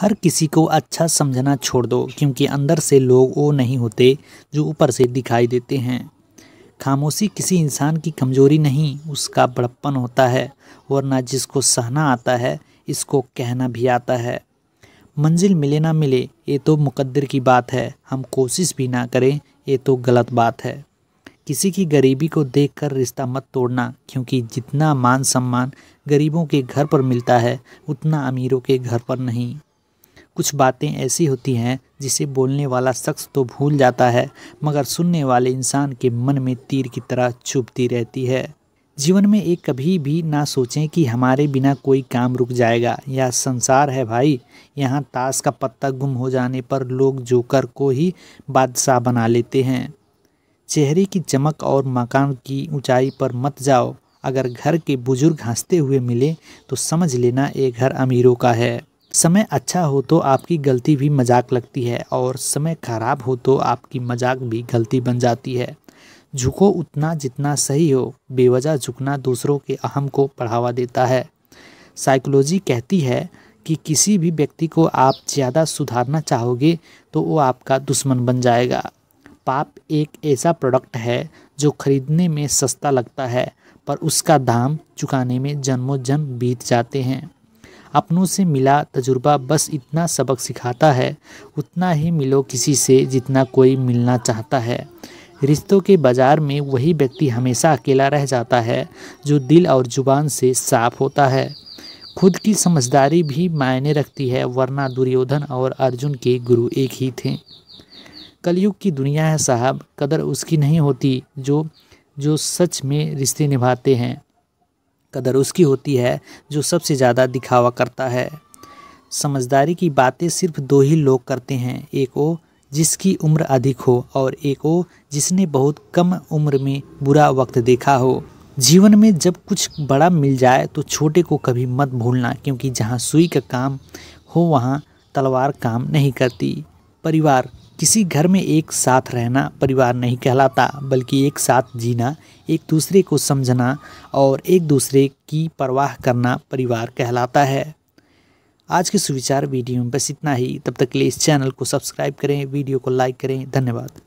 हर किसी को अच्छा समझना छोड़ दो क्योंकि अंदर से लोग वो नहीं होते जो ऊपर से दिखाई देते हैं खामोशी किसी इंसान की कमजोरी नहीं उसका बड़प्पन होता है वरना जिसको सहना आता है इसको कहना भी आता है मंजिल मिले ना मिले ये तो मुकद्दर की बात है हम कोशिश भी ना करें ये तो गलत बात है किसी की गरीबी को देखकर रिश्ता मत तोड़ना क्योंकि जितना मान सम्मान गरीबों के घर पर मिलता है उतना अमीरों के घर पर नहीं कुछ बातें ऐसी होती हैं जिसे बोलने वाला शख्स तो भूल जाता है मगर सुनने वाले इंसान के मन में तीर की तरह चुभती रहती है जीवन में एक कभी भी ना सोचें कि हमारे बिना कोई काम रुक जाएगा यह संसार है भाई यहाँ ताश का पत्ता गुम हो जाने पर लोग जोकर को ही बादशाह बना लेते हैं चेहरे की चमक और मकान की ऊंचाई पर मत जाओ अगर घर के बुजुर्ग हंसते हुए मिले तो समझ लेना ये घर अमीरों का है समय अच्छा हो तो आपकी गलती भी मजाक लगती है और समय खराब हो तो आपकी मजाक भी गलती बन जाती है झुको उतना जितना सही हो बेवजह झुकना दूसरों के अहम को बढ़ावा देता है साइकोलॉजी कहती है कि किसी भी व्यक्ति को आप ज़्यादा सुधारना चाहोगे तो वो आपका दुश्मन बन जाएगा पाप एक ऐसा प्रोडक्ट है जो खरीदने में सस्ता लगता है पर उसका दाम चुकाने में जन्मों जन्म बीत जाते हैं अपनों से मिला तजुर्बा बस इतना सबक सिखाता है उतना ही मिलो किसी से जितना कोई मिलना चाहता है रिश्तों के बाज़ार में वही व्यक्ति हमेशा अकेला रह जाता है जो दिल और ज़ुबान से साफ होता है खुद की समझदारी भी मायने रखती है वरना दुर्योधन और अर्जुन के गुरु एक ही थे कलयुग की दुनिया है साहब कदर उसकी नहीं होती जो जो सच में रिश्ते निभाते हैं कदर उसकी होती है जो सबसे ज़्यादा दिखावा करता है समझदारी की बातें सिर्फ दो ही लोग करते हैं एक वो जिसकी उम्र अधिक हो और एक वो जिसने बहुत कम उम्र में बुरा वक्त देखा हो जीवन में जब कुछ बड़ा मिल जाए तो छोटे को कभी मत भूलना क्योंकि जहाँ सुई का काम हो वहाँ तलवार काम नहीं करती परिवार किसी घर में एक साथ रहना परिवार नहीं कहलाता बल्कि एक साथ जीना एक दूसरे को समझना और एक दूसरे की परवाह करना परिवार कहलाता है आज के सुविचार वीडियो में बस इतना ही तब तक के लिए इस चैनल को सब्सक्राइब करें वीडियो को लाइक करें धन्यवाद